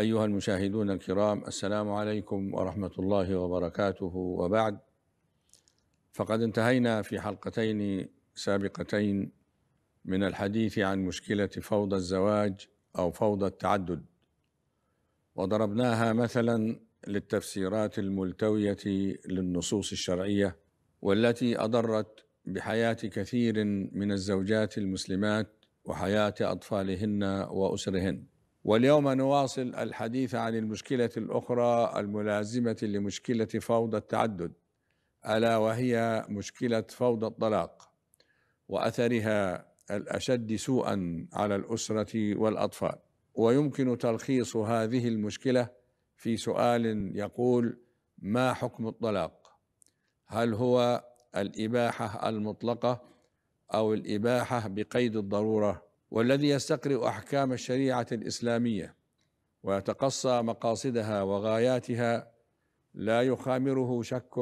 أيها المشاهدون الكرام السلام عليكم ورحمة الله وبركاته وبعد فقد انتهينا في حلقتين سابقتين من الحديث عن مشكلة فوضى الزواج أو فوضى التعدد وضربناها مثلا للتفسيرات الملتوية للنصوص الشرعية والتي أضرت بحياة كثير من الزوجات المسلمات وحياة أطفالهن وأسرهن واليوم نواصل الحديث عن المشكلة الأخرى الملازمة لمشكلة فوضى التعدد ألا وهي مشكلة فوضى الطلاق وأثرها الأشد سوءا على الأسرة والأطفال ويمكن تلخيص هذه المشكلة في سؤال يقول ما حكم الطلاق هل هو الإباحة المطلقة أو الإباحة بقيد الضرورة والذي يستقرئ أحكام الشريعة الإسلامية ويتقصى مقاصدها وغاياتها لا يخامره شك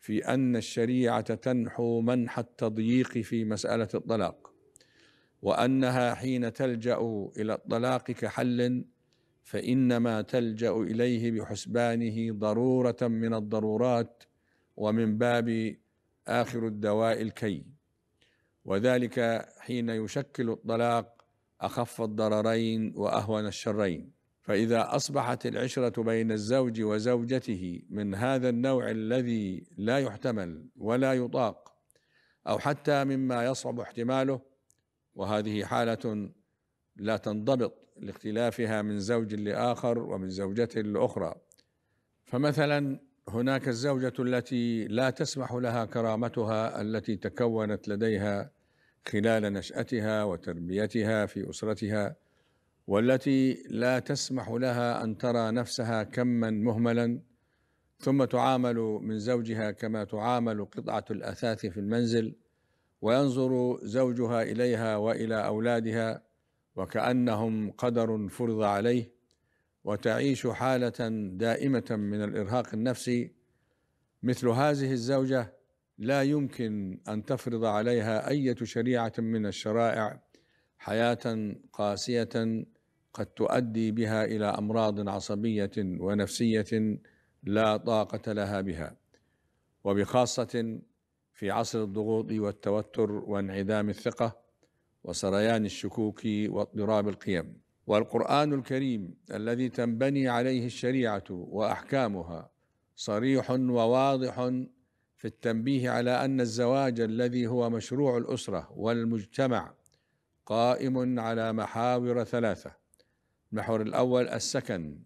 في أن الشريعة تنحو منح التضييق في مسألة الطلاق وأنها حين تلجأ إلى الطلاق كحل فإنما تلجأ إليه بحسبانه ضرورة من الضرورات ومن باب آخر الدواء الكي وذلك حين يشكل الطلاق اخف الضررين واهون الشرين فاذا اصبحت العشره بين الزوج وزوجته من هذا النوع الذي لا يحتمل ولا يطاق او حتى مما يصعب احتماله وهذه حاله لا تنضبط لاختلافها من زوج لاخر ومن زوجه لاخرى فمثلا هناك الزوجه التي لا تسمح لها كرامتها التي تكونت لديها خلال نشأتها وتربيتها في أسرتها والتي لا تسمح لها أن ترى نفسها كما مهملا ثم تعامل من زوجها كما تعامل قطعة الأثاث في المنزل وينظر زوجها إليها وإلى أولادها وكأنهم قدر فرض عليه وتعيش حالة دائمة من الإرهاق النفسي مثل هذه الزوجة لا يمكن أن تفرض عليها أية شريعة من الشرائع حياة قاسية قد تؤدي بها إلى أمراض عصبية ونفسية لا طاقة لها بها وبخاصة في عصر الضغوط والتوتر وانعدام الثقة وسريان الشكوك واضطراب القيم والقرآن الكريم الذي تنبني عليه الشريعة وأحكامها صريح وواضح في التنبيه على أن الزواج الذي هو مشروع الأسرة والمجتمع قائم على محاور ثلاثة المحور الأول السكن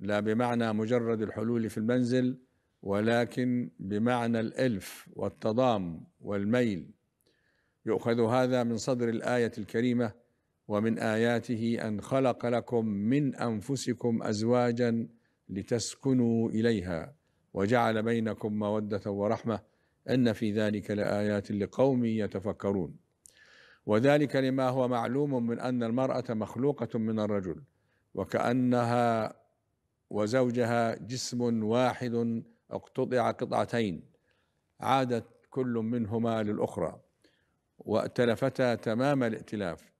لا بمعنى مجرد الحلول في المنزل ولكن بمعنى الألف والتضام والميل يؤخذ هذا من صدر الآية الكريمة ومن آياته أن خلق لكم من أنفسكم أزواجا لتسكنوا إليها وجعل بينكم موده ورحمه ان في ذلك لايات لقوم يتفكرون وذلك لما هو معلوم من ان المراه مخلوقه من الرجل وكانها وزوجها جسم واحد اقتطع قطعتين عادت كل منهما للاخرى واتلفتا تمام الائتلاف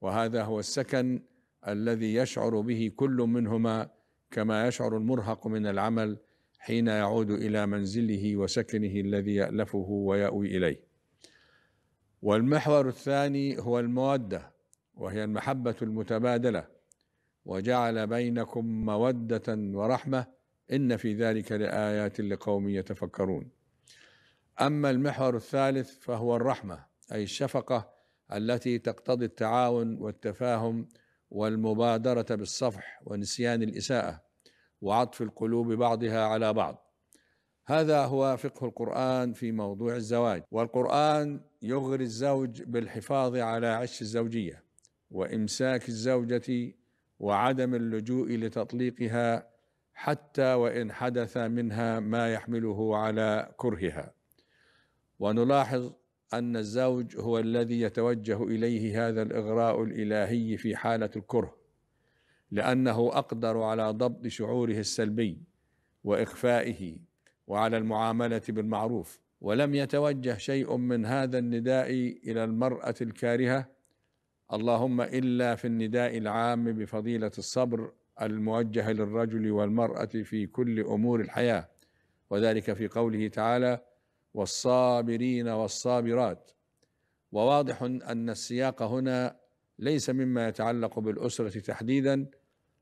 وهذا هو السكن الذي يشعر به كل منهما كما يشعر المرهق من العمل حين يعود إلى منزله وسكنه الذي يألفه ويأوي إليه والمحور الثاني هو المودة وهي المحبة المتبادلة وجعل بينكم مودة ورحمة إن في ذلك لآيات لقوم يتفكرون أما المحور الثالث فهو الرحمة أي الشفقة التي تقتضي التعاون والتفاهم والمبادرة بالصفح ونسيان الإساءة وعطف القلوب بعضها على بعض هذا هو فقه القرآن في موضوع الزواج والقرآن يغري الزوج بالحفاظ على عش الزوجية وإمساك الزوجة وعدم اللجوء لتطليقها حتى وإن حدث منها ما يحمله على كرهها ونلاحظ أن الزوج هو الذي يتوجه إليه هذا الإغراء الإلهي في حالة الكره لأنه أقدر على ضبط شعوره السلبي وإخفائه وعلى المعاملة بالمعروف ولم يتوجه شيء من هذا النداء إلى المرأة الكارهة اللهم إلا في النداء العام بفضيلة الصبر الموجه للرجل والمرأة في كل أمور الحياة وذلك في قوله تعالى والصابرين والصابرات وواضح أن السياق هنا ليس مما يتعلق بالأسرة تحديدا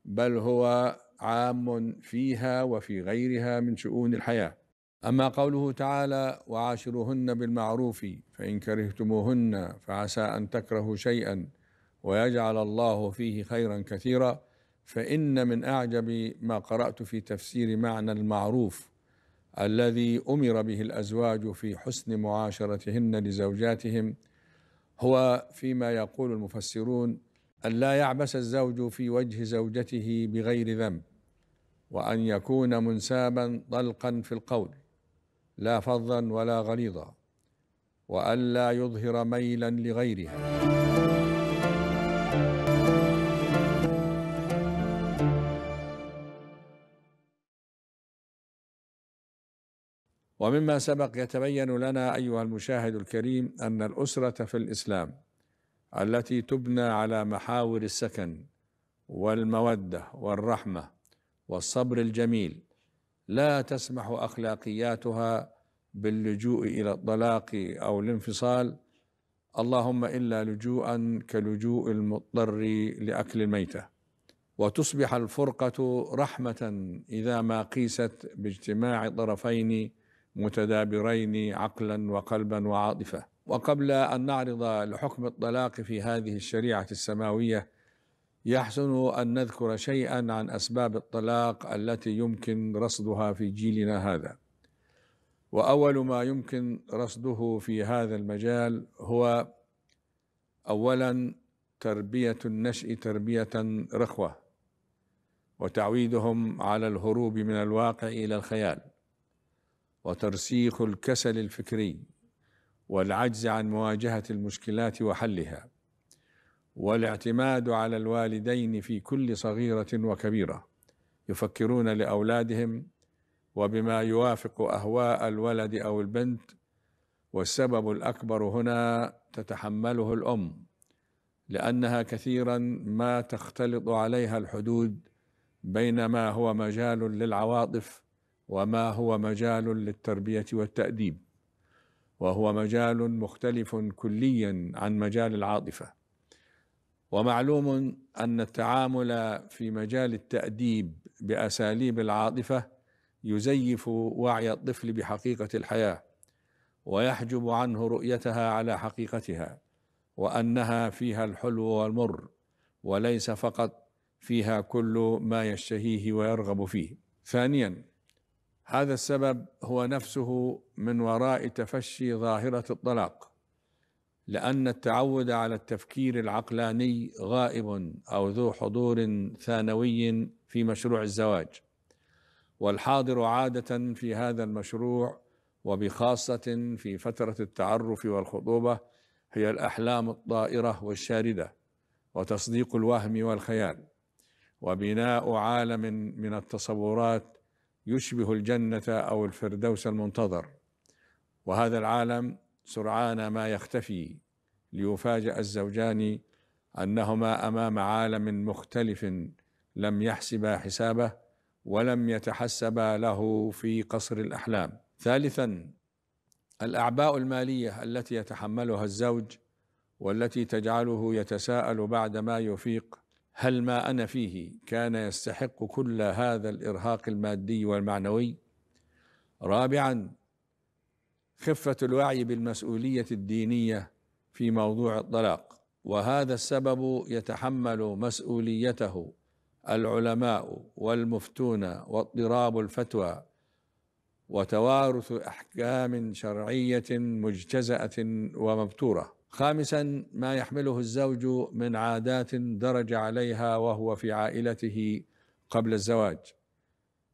بل هو عام فيها وفي غيرها من شؤون الحياه اما قوله تعالى وعاشروهن بالمعروف فان كرهتموهن فعسى ان تكرهوا شيئا ويجعل الله فيه خيرا كثيرا فان من اعجب ما قرات في تفسير معنى المعروف الذي امر به الازواج في حسن معاشرتهن لزوجاتهم هو فيما يقول المفسرون أن لا يعبس الزوج في وجه زوجته بغير ذنب وأن يكون منسابا طلقا في القول لا فظا ولا غليظا وأن لا يظهر ميلا لغيرها ومما سبق يتبين لنا أيها المشاهد الكريم أن الأسرة في الإسلام التي تبنى على محاور السكن والموده والرحمه والصبر الجميل لا تسمح اخلاقياتها باللجوء الى الطلاق او الانفصال اللهم الا لجوءا كلجوء المضطر لاكل الميته وتصبح الفرقه رحمه اذا ما قيست باجتماع طرفين متدابرين عقلا وقلبا وعاطفه وقبل أن نعرض لحكم الطلاق في هذه الشريعة السماوية يحسن أن نذكر شيئا عن أسباب الطلاق التي يمكن رصدها في جيلنا هذا وأول ما يمكن رصده في هذا المجال هو أولا تربية النشء تربية رخوة وتعويدهم على الهروب من الواقع إلى الخيال وترسيخ الكسل الفكري والعجز عن مواجهه المشكلات وحلها والاعتماد على الوالدين في كل صغيره وكبيره يفكرون لاولادهم وبما يوافق اهواء الولد او البنت والسبب الاكبر هنا تتحمله الام لانها كثيرا ما تختلط عليها الحدود بين ما هو مجال للعواطف وما هو مجال للتربيه والتاديب وهو مجال مختلف كليا عن مجال العاطفه ومعلوم ان التعامل في مجال التاديب باساليب العاطفه يزيف وعي الطفل بحقيقه الحياه ويحجب عنه رؤيتها على حقيقتها وانها فيها الحلو والمر وليس فقط فيها كل ما يشتهيه ويرغب فيه ثانيا هذا السبب هو نفسه من وراء تفشي ظاهرة الطلاق لأن التعود على التفكير العقلاني غائب أو ذو حضور ثانوي في مشروع الزواج والحاضر عادة في هذا المشروع وبخاصة في فترة التعرف والخطوبة هي الأحلام الطائرة والشاردة وتصديق الوهم والخيال وبناء عالم من التصورات يشبه الجنة أو الفردوس المنتظر وهذا العالم سرعان ما يختفي ليفاجأ الزوجان أنهما أمام عالم مختلف لم يحسبا حسابه ولم يتحسبا له في قصر الأحلام ثالثا الأعباء المالية التي يتحملها الزوج والتي تجعله يتساءل بعد ما يفيق هل ما انا فيه كان يستحق كل هذا الارهاق المادي والمعنوي رابعا خفه الوعي بالمسؤوليه الدينيه في موضوع الطلاق وهذا السبب يتحمل مسؤوليته العلماء والمفتون واضطراب الفتوى وتوارث احكام شرعيه مجتزاه ومبتوره خامسا ما يحمله الزوج من عادات درج عليها وهو في عائلته قبل الزواج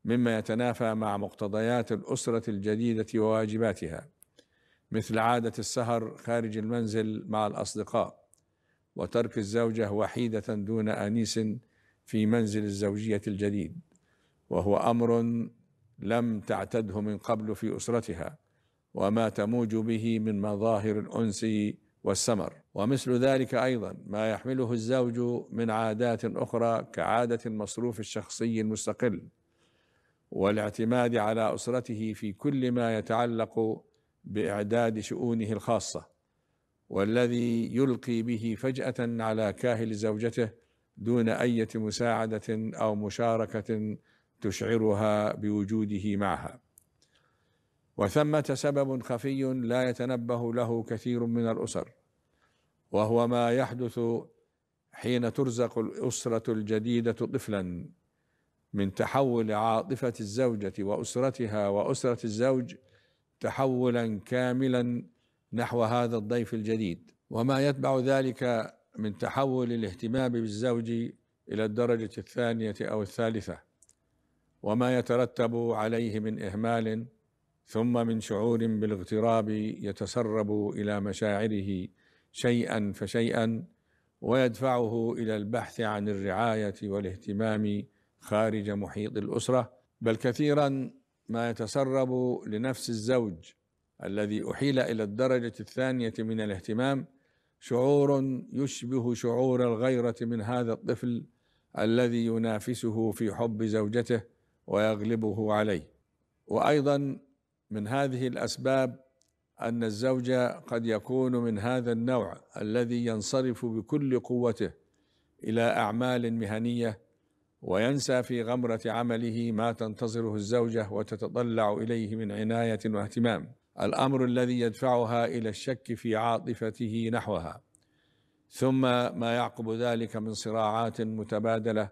مما يتنافى مع مقتضيات الاسره الجديده وواجباتها مثل عاده السهر خارج المنزل مع الاصدقاء وترك الزوجه وحيده دون انيس في منزل الزوجيه الجديد وهو امر لم تعتده من قبل في اسرتها وما تموج به من مظاهر الانس والسمر ومثل ذلك أيضا ما يحمله الزوج من عادات أخرى كعادة المصروف الشخصي المستقل والاعتماد على أسرته في كل ما يتعلق بإعداد شؤونه الخاصة والذي يلقي به فجأة على كاهل زوجته دون أي مساعدة أو مشاركة تشعرها بوجوده معها وثمة سبب خفي لا يتنبه له كثير من الأسر وهو ما يحدث حين ترزق الأسرة الجديدة طفلا من تحول عاطفة الزوجة وأسرتها وأسرة الزوج تحولا كاملا نحو هذا الضيف الجديد وما يتبع ذلك من تحول الاهتمام بالزوج إلى الدرجة الثانية أو الثالثة وما يترتب عليه من إهمال ثم من شعور بالاغتراب يتسرب الى مشاعره شيئا فشيئا ويدفعه الى البحث عن الرعايه والاهتمام خارج محيط الاسره بل كثيرا ما يتسرب لنفس الزوج الذي احيل الى الدرجه الثانيه من الاهتمام شعور يشبه شعور الغيره من هذا الطفل الذي ينافسه في حب زوجته ويغلبه عليه وايضا من هذه الأسباب أن الزوج قد يكون من هذا النوع الذي ينصرف بكل قوته إلى أعمال مهنية وينسى في غمرة عمله ما تنتظره الزوجة وتتطلع إليه من عناية واهتمام الأمر الذي يدفعها إلى الشك في عاطفته نحوها ثم ما يعقب ذلك من صراعات متبادلة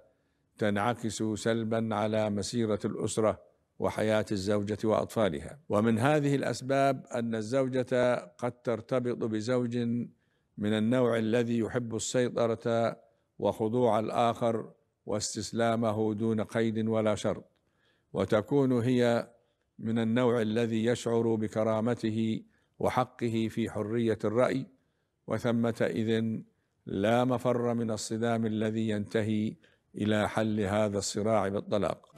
تنعكس سلبا على مسيرة الأسرة وحياه الزوجه واطفالها ومن هذه الاسباب ان الزوجه قد ترتبط بزوج من النوع الذي يحب السيطره وخضوع الاخر واستسلامه دون قيد ولا شرط وتكون هي من النوع الذي يشعر بكرامته وحقه في حريه الراي وثمه اذن لا مفر من الصدام الذي ينتهي الى حل هذا الصراع بالطلاق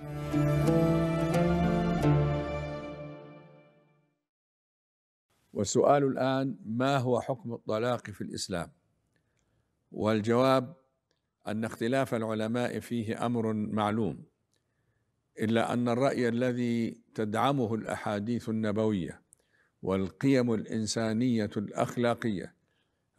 والسؤال الآن ما هو حكم الطلاق في الإسلام والجواب أن اختلاف العلماء فيه أمر معلوم إلا أن الرأي الذي تدعمه الأحاديث النبوية والقيم الإنسانية الأخلاقية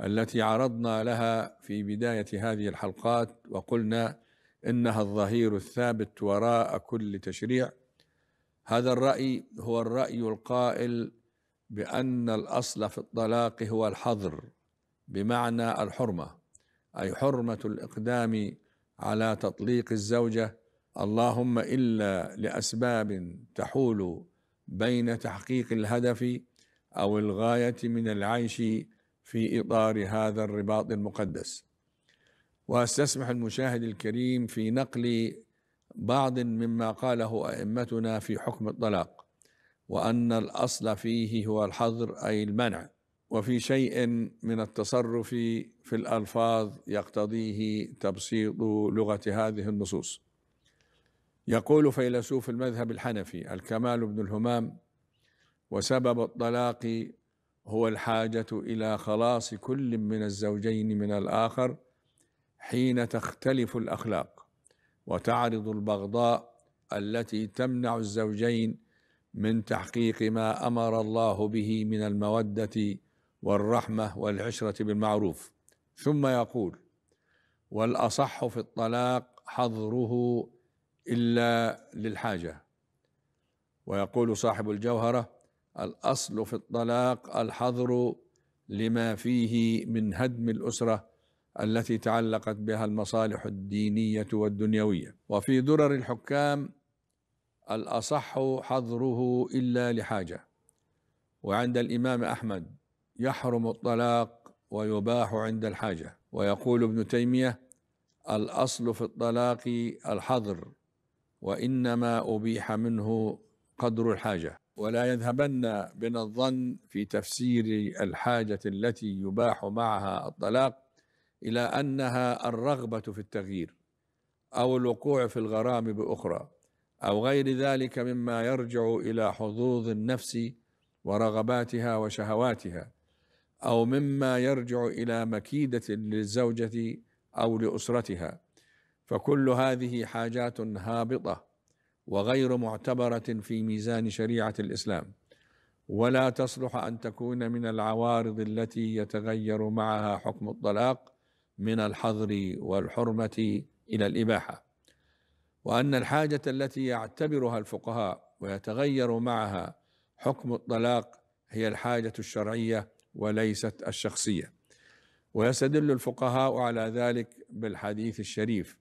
التي عرضنا لها في بداية هذه الحلقات وقلنا إنها الظهير الثابت وراء كل تشريع هذا الرأي هو الرأي القائل بأن الأصل في الطلاق هو الحظر بمعنى الحرمة أي حرمة الإقدام على تطليق الزوجة اللهم إلا لأسباب تحول بين تحقيق الهدف أو الغاية من العيش في إطار هذا الرباط المقدس واستسمح المشاهد الكريم في نقل بعض مما قاله ائمتنا في حكم الطلاق وأن الأصل فيه هو الحظر أي المنع وفي شيء من التصرف في الألفاظ يقتضيه تبسيط لغة هذه النصوص يقول فيلسوف المذهب الحنفي الكمال بن الهمام وسبب الطلاق هو الحاجة إلى خلاص كل من الزوجين من الآخر حين تختلف الأخلاق وتعرض البغضاء التي تمنع الزوجين من تحقيق ما امر الله به من الموده والرحمه والعشره بالمعروف ثم يقول والاصح في الطلاق حظره الا للحاجه ويقول صاحب الجوهره الاصل في الطلاق الحظر لما فيه من هدم الاسره التي تعلقت بها المصالح الدينيه والدنيويه وفي درر الحكام الأصح حظره إلا لحاجة وعند الإمام أحمد يحرم الطلاق ويباح عند الحاجة ويقول ابن تيمية الأصل في الطلاق الحظر وإنما أبيح منه قدر الحاجة ولا يذهبن بنا الظن في تفسير الحاجة التي يباح معها الطلاق إلى أنها الرغبة في التغيير أو الوقوع في الغرام بأخرى أو غير ذلك مما يرجع إلى حظوظ النفس ورغباتها وشهواتها أو مما يرجع إلى مكيدة للزوجة أو لأسرتها فكل هذه حاجات هابطة وغير معتبرة في ميزان شريعة الإسلام ولا تصلح أن تكون من العوارض التي يتغير معها حكم الطلاق من الحظر والحرمة إلى الإباحة وأن الحاجة التي يعتبرها الفقهاء ويتغير معها حكم الطلاق هي الحاجة الشرعية وليست الشخصية ويستدل الفقهاء على ذلك بالحديث الشريف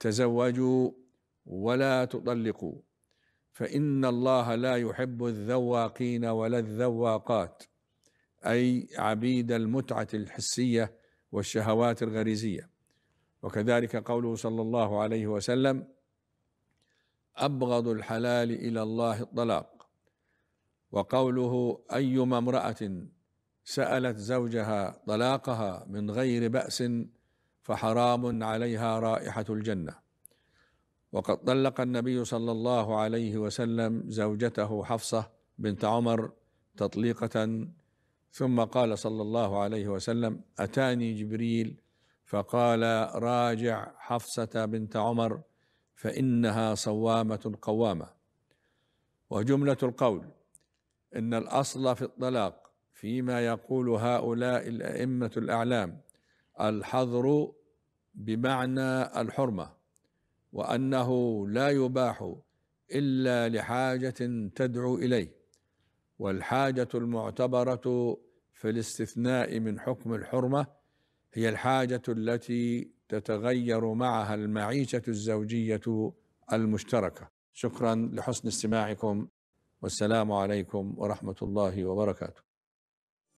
تزوجوا ولا تطلقوا فإن الله لا يحب الذواقين ولا الذواقات أي عبيد المتعة الحسية والشهوات الغريزية وكذلك قوله صلى الله عليه وسلم أبغض الحلال إلى الله الطلاق وقوله أيما امرأة سألت زوجها طلاقها من غير بأس فحرام عليها رائحة الجنة وقد طلق النبي صلى الله عليه وسلم زوجته حفصة بنت عمر تطليقة ثم قال صلى الله عليه وسلم أتاني جبريل فقال راجع حفصة بنت عمر فإنها صوامة قوامة وجملة القول إن الأصل في الطلاق فيما يقول هؤلاء الأئمة الأعلام الحظر بمعنى الحرمة وأنه لا يباح إلا لحاجة تدعو إليه والحاجة المعتبرة في الاستثناء من حكم الحرمة هي الحاجة التي تتغير معها المعيشة الزوجية المشتركة شكرا لحسن استماعكم والسلام عليكم ورحمة الله وبركاته